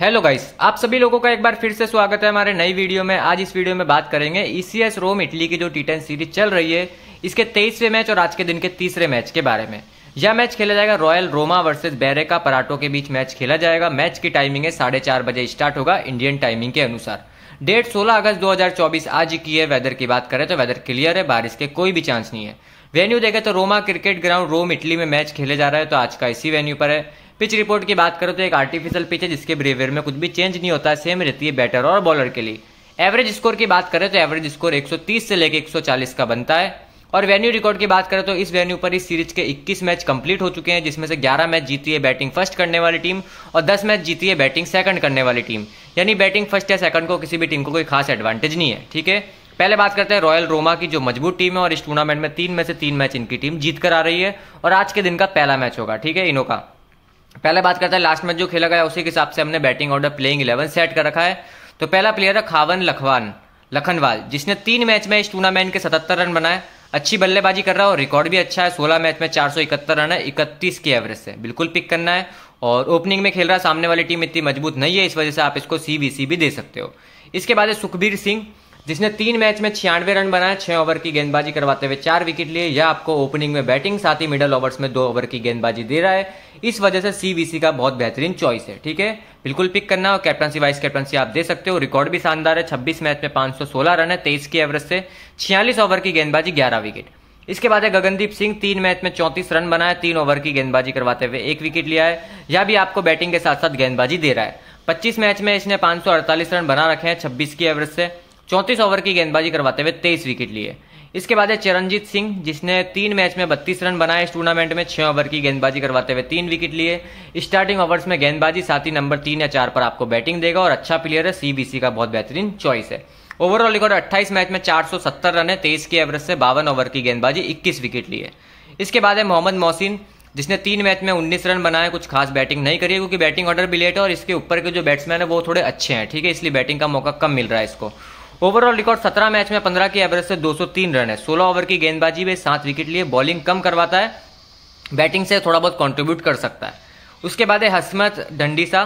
hello guys आप सभी लोगों का एक बार फिर से स्वागत है हमारे नई वीडियो में आज इस वीडियो में बात करेंगे ईसीएस रोम इटली की जो टी टेन सीरीज चल रही है इसके तेईसवें मैच और आज के दिन के तीसरे मैच के बारे में यह मैच खेला जाएगा Royal Roma versus Baracca Prato के बीच मैच खेला जाएगा मैच की टाइमिंग है साढ़े चार बजे स्टार्ट होगा इंडियन टाइमिंग के अनुसार डेट सोलह अगस्त दो आज की है वेदर की बात करें तो वेदर क्लियर है बारिश के कोई भी चांस नहीं है वेन्यू देखें तो Roma cricket ground Rome Italy में मैच खेले जा रहा है तो आज का इसी वेन्यू पर है पिच रिपोर्ट की बात करें तो एक आर्टिफिशियल पिच है जिसके बिहेवियर में कुछ भी चेंज नहीं होता है सेम रहती है बैटर और बॉलर के लिए एवरेज स्कोर की बात करें तो एवरेज स्कोर 130 से लेकर 140 का बनता है और वेन्यू रिकॉर्ड की बात करें तो इस वेन्यू पर इस सीरीज के 21 मैच कंप्लीट हो चुके हैं जिसमें से 11 मैच जीती है बैटिंग फर्स्ट करने वाली टीम और 10 मैच जीती है बैटिंग सेकंड करने वाली टीम यानी बैटिंग फर्स्ट या सेकंड को किसी भी टीम को कोई खास एडवांटेज नहीं है ठीक है पहले बात करते हैं रॉयल रोमा की जो मजबूत टीम है और इस टूर्नामेंट में तीन में से तीन मैच इनकी टीम जीत कर आ रही है और आज के दिन का पहला मैच होगा ठीक है इनो का पहले बात करते हैं लास्ट मैच जो खेला गया उसी के हिसाब से हमने batting order playing eleven set कर रखा है तो पहला प्लेयर है खावन लखवान लखनवाल जिसने तीन मैच में इस टूर्नामेंट के सतहत्तर रन बनाए अच्छी बल्लेबाजी कर रहा है और रिकॉर्ड भी अच्छा है सोलह मैच में चार सौ इकहत्तर रन है इकतीस की एवरेज से बिल्कुल पिक करना है और ओपनिंग में खेल रहा है सामने वाली टीम इतनी मजबूत नहीं है इस वजह से आप इसको सी भी दे सकते हो इसके बाद है सुखबीर सिंह जिसने तीन मैच में छियानवे रन बनाए छह ओवर की गेंदबाजी करवाते हुए चार विकेट लिए यह आपको ओपनिंग में बैटिंग साथ ही मिडल ओवर्स में दो ओवर की गेंदबाजी दे रहा है इस वजह से सीवीसी का बहुत बेहतरीन चॉइस है ठीक है बिल्कुल पिक करना और कैप्टनसी वाइस कैप्टनसी आप दे सकते हो रिकॉर्ड भी शानदार है छब्बीस मैच में 516 रन है तेईस की एवरेज से छियालीस ओवर की गेंदबाजी ग्यारह विकेट इसके बाद है गगनदीप सिंह तीन मैच में चौंतीस रन बनाए तीन ओवर की गेंदबाजी करवाते हुए एक विकेट लिया है यह भी आपको बैटिंग के साथ साथ गेंदबाजी दे रहा है 25 मैच में इसने 548 रन बना रखे हैं 26 की एवरेज से चौंतीस ओवर की गेंदबाजी करवाते हुए तेईस विकेट लिए इसके बाद है चरणजीत सिंह जिसने तीन मैच में बत्तीस रन बनाए इस टूर्नामेंट में छह ओवर की गेंदबाजी करवाते हुए तीन विकेट लिए स्टार्टिंग ओवर्स में गेंदबाजी साथ ही नंबर तीन या चार पर आपको बैटिंग देगा और अच्छा प्लेयर है सीबीसी का बहुत बेहतरीन चॉइस है ओवरऑल रिकॉर्ड 28 मैच में 470 रन है तेईस की एवरेज से बावन ओवर की गेंदबाजी 21 विकेट लिए इसके बाद है मोहम्मद मोहसिन जिसने तीन मैच में 19 रन बनाए कुछ खास बैटिंग नहीं करी क्योंकि बैटिंग ऑर्डर भी लेट है और इसके ऊपर के जो बैट्समैन है वो थोड़े अच्छे हैं ठीक है इसलिए बैटिंग का मौका कम मिल रहा है इसको ओवरऑल रिकॉर्ड 17 मैच में 15 के एवरेज से 203 रन है 16 ओवर की गेंदबाजी में सात विकेट लिए बॉलिंग कम करवाता है बैटिंग से थोड़ा बहुत कॉन्ट्रीब्यूट कर सकता है उसके बाद है हसमत डंडीसा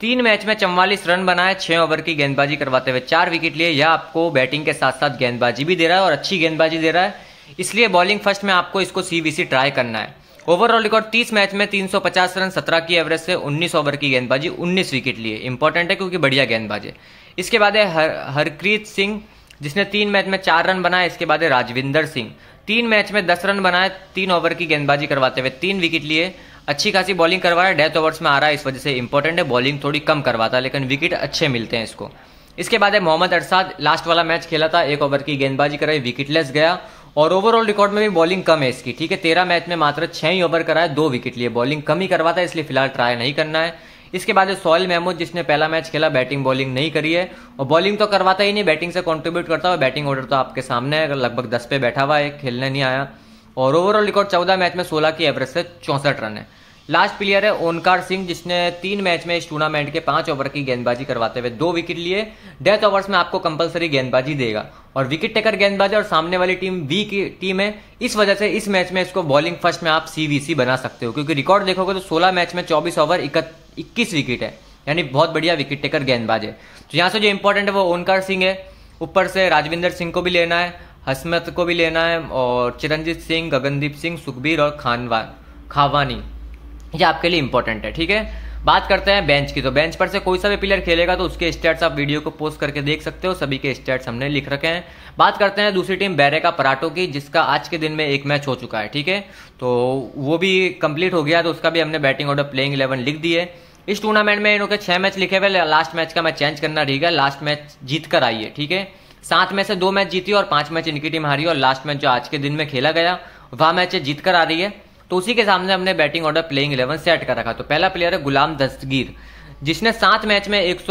तीन मैच में चौवालीस रन बनाए छह ओवर की गेंदबाजी करवाते हुए चार विकेट लिए यह आपको बैटिंग के साथ साथ गेंदबाजी भी दे रहा है और अच्छी गेंदबाजी दे रहा है इसलिए बॉलिंग फर्स्ट में आपको इसको सीबीसी ट्राई करना है ओवरऑल रिकॉर्ड 30 मैच में 350 रन 17 की एवरेज से 19 ओवर की गेंदबाजी 19 विकेट लिए इंपॉर्टेंट है क्योंकि बढ़िया गेंदबाजी इसके बाद है हर हरप्रीत सिंह जिसने तीन मैच में चार रन बनाए इसके बाद है राजविंदर सिंह तीन मैच में दस रन बनाए तीन ओवर की गेंदबाजी करवाते हुए तीन विकेट लिए अच्छी खासी बॉलिंग करवा रहा है डेथ ओवर्स में आ रहा है इस वजह से इंपॉर्टेंट है बॉलिंग थोड़ी कम करवाता है लेकिन विकेट अच्छे मिलते हैं इसको इसके बाद है मोहम्मद अरसाद लास्ट वाला मैच खेला था एक ओवर की गेंदबाजी कराई विकेटलेस गया और ओवरऑल रिकॉर्ड में भी बॉलिंग कम है इसकी ठीक है तेरह मैच में मात्र छह ही ओवर कराए दो विकेट लिए बॉलिंग कम ही करवाता है इसलिए फिलहाल ट्राई नहीं करना है इसके बाद सॉयल महमूद जिसने पहला मैच खेला बैटिंग बॉलिंग नहीं करी है और बॉलिंग तो करवाता ही नहीं बैटिंग से कॉन्ट्रीब्यूट करता हुआ बैटिंग ऑर्डर तो आपके सामने है लगभग दस पे बैठा हुआ है खेलने नहीं आया और ओवरऑल रिकॉर्ड चौदह मैच में सोलह की एवरेज से चौंसठ रन है लास्ट प्लेयर है ओनकार सिंह जिसने तीन मैच में इस टूर्नामेंट के पांच ओवर की गेंदबाजी करवाते हुए दो विकेट लिए डेथ ओवर्स में आपको कंपलसरी गेंदबाजी देगा और विकेट टेकर गेंदबाज और सामने वाली टीम वी की टीम है इस वजह से इस मैच में इसको बॉलिंग फर्स्ट में आप सीवीसी बना सकते हो क्योंकि रिकॉर्ड देखोगे तो सोलह मैच में चौबीस ओवर इक्कीस विकेट है यानी बहुत बढ़िया विकेट टेकर गेंदबाज है तो यहाँ से जो इंपॉर्टेंट है वो ओनकार सिंह है ऊपर से राजविंदर सिंह को भी लेना है हसमत को भी लेना है और चिरंजीत सिंह गगनदीप सिंह सुखबीर और खानवा खावानी ये आपके लिए इंपॉर्टेंट है ठीक है बात करते हैं बेंच की तो बेंच पर से कोई सा भी प्लेयर खेलेगा तो उसके स्टेट्स आप वीडियो को पोस्ट करके देख सकते हो सभी के स्टेट्स हमने लिख रखे हैं बात करते हैं दूसरी टीम का पराटो की जिसका आज के दिन में एक मैच हो चुका है ठीक है तो वो भी कंप्लीट हो गया तो उसका भी हमने बैटिंग ऑर्डर प्लेइंग इलेवन लिख दिए इस टूर्नामेंट में इन्होंने छह मैच लिखे हुए लास्ट मैच का मैं चेंज करना रहेगा है लास्ट मैच जीत कर आई है ठीक है सात में से दो मैच जीती और पांच मैच इनकी टीम हारी और लास्ट मैच जो आज के दिन में खेला गया वह मैच जीत कर आ रही है तो उसी के सामने हमने batting order playing eleven set कर रखा तो पहला प्लेयर है गुलाम दस्तगीर जिसने सात मैच में एक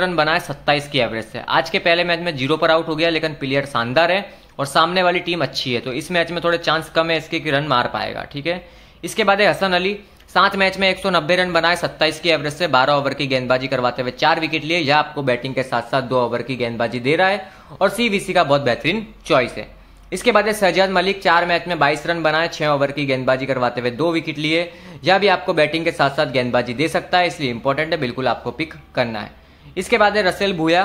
रन बनाए सत्ताईस की एवरेज से आज के पहले मैच में जीरो पर आउट हो गया लेकिन प्लेयर शानदार है और सामने वाली टीम अच्छी है तो इस मैच में थोड़े चांस कम है इसके कि रन मार पाएगा ठीक है इसके बाद है हसन अली सात मैच में एक रन बनाए सत्ताईस की एवरेज से 12 ओवर की गेंदबाजी करवाते हुए चार विकेट लिए यह आपको बैटिंग के साथ साथ दो ओवर की गेंदबाजी दे रहा है और सीवीसी का बहुत बेहतरीन चॉइस है इसके बाद सजाद मलिक चार मैच में बाईस रन बनाए छह ओवर की गेंदबाजी करवाते हुए दो विकेट लिए यह भी आपको बैटिंग के साथ साथ गेंदबाजी दे सकता है इसलिए इंपॉर्टेंट है बिल्कुल आपको पिक करना है इसके बाद है रसेल भूया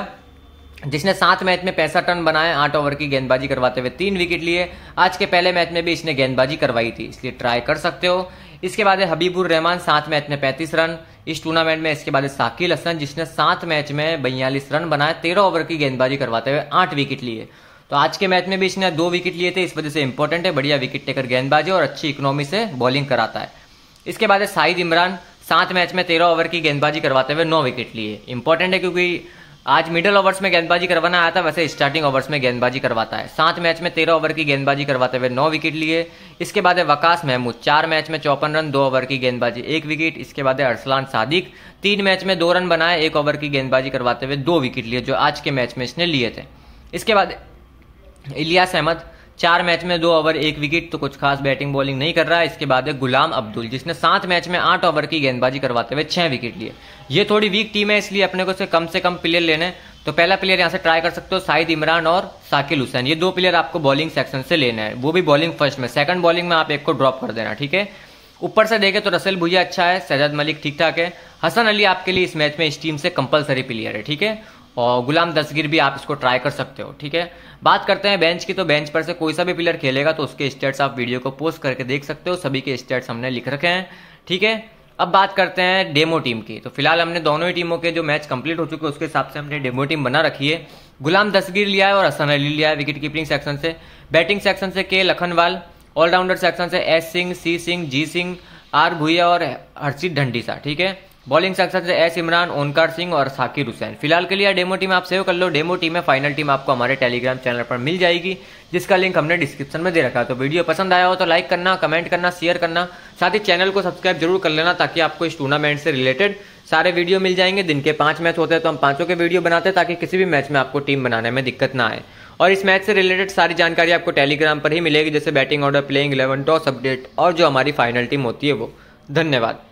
जिसने सात मैच में पैंसठ रन बनाए आठ ओवर की गेंदबाजी करवाते हुए तीन विकेट लिए आज के पहले मैच में भी इसने गेंदबाजी करवाई थी इसलिए ट्राई कर सकते हो इसके बाद है हबीबुर रहमान सात मैच में पैंतीस रन इस टूर्नामेंट में इसके बाद है साकिल हसन जिसने सात मैच में बयालीस रन बनाए तेरह ओवर की गेंदबाजी करवाते हुए आठ विकेट लिए तो आज के मैच में भी इसने दो विकेट लिए थे इस वजह से इंपॉर्टेंट है बढ़िया विकेट टेकर गेंदबाजी और अच्छी इकोनॉमी से बॉलिंग कराता है इसके बाद है साहिद इमरान सात मैच में तेरह ओवर की गेंदबाजी करवाते हुए नौ विकेट लिए इंपॉर्टेंट है क्योंकि आज मिडिल ओवर्स में गेंदबाजी करवाना आया था वैसे स्टार्टिंग ओवर्स में गेंदबाजी करवाता है सात मैच में तेरह ओवर की गेंदबाजी करवाते हुए नौ विकेट लिए इसके बाद है वकास महमूद चार मैच में चौपन रन दो ओवर की गेंदबाजी एक विकेट इसके बाद है अरसलान सादिक तीन मैच में दो रन बनाए एक ओवर की गेंदबाजी करवाते हुए दो विकेट लिए जो आज के मैच में इसने लिए थे इसके बाद इलियास अहमद चार मैच में दो ओवर एक विकेट तो कुछ खास बैटिंग बॉलिंग नहीं कर रहा है इसके बाद है गुलाम अब्दुल जिसने सात मैच में आठ ओवर की गेंदबाजी करवाते हुए छह विकेट लिए ये थोड़ी वीक टीम है इसलिए अपने को से कम से कम प्लेयर लेने तो पहला प्लेयर यहाँ से ट्राई कर सकते हो साहिद इमरान और साकिल हुसैन ये दो प्लेयर आपको बॉलिंग सेक्शन से लेना है वो भी बॉलिंग फर्स्ट में सेकंड बॉलिंग में आप एक को ड्रॉप कर देना ठीक है ऊपर से देखें तो रसेल भुजिया अच्छा है सजाद मलिक ठीक ठाक है हसन अली आपके लिए इस मैच में इस टीम से कंपलसरी प्लेयर है ठीक है और गुलाम दसगीर भी आप इसको ट्राई कर सकते हो ठीक है बात करते हैं बेंच की तो बेंच पर से कोई सा भी प्लेयर खेलेगा तो उसके स्टेट्स आप वीडियो को पोस्ट करके देख सकते हो सभी के स्टेट्स हमने लिख रखे हैं ठीक है अब बात करते हैं डेमो टीम की तो फिलहाल हमने दोनों ही टीमों के जो मैच कंप्लीट हो चुके हैं उसके हिसाब से हमने डेमो टीम बना रखी है गुलाम दसगीर लिया है और हसन अली लिया है विकेट कीपिंग सेक्शन से बैटिंग सेक्शन से के लखनवाल ऑलराउंडर सेक्शन से S Singh C Singh G Singh R Bhuya और हर्षित ढंडीसा ठीक है बॉलिंग सेक्शन से एस इमरान ओनकार सिंह और साकिर हुसैन फिलहाल के लिए डेमो टीम आप सेव कर लो डेमो टीम है फाइनल टीम आपको हमारे टेलीग्राम चैनल पर मिल जाएगी जिसका लिंक हमने डिस्क्रिप्शन में दे रखा है तो वीडियो पसंद आया हो तो लाइक करना कमेंट करना शेयर करना साथ ही चैनल को सब्सक्राइब जरूर कर लेना ताकि आपको इस टूर्नामेंट से रिलेटेड सारे वीडियो मिल जाएंगे दिन के पांच मैच होते हैं तो हम पांचों के वीडियो बनाते हैं ताकि किसी भी मैच में आपको टीम बनाने में दिक्कत ना आए और इस मैच से रिलेटेड सारी जानकारी आपको टेलीग्राम पर ही मिलेगी जैसे batting order playing eleven toss update और जो हमारी फाइनल टीम होती है वो धन्यवाद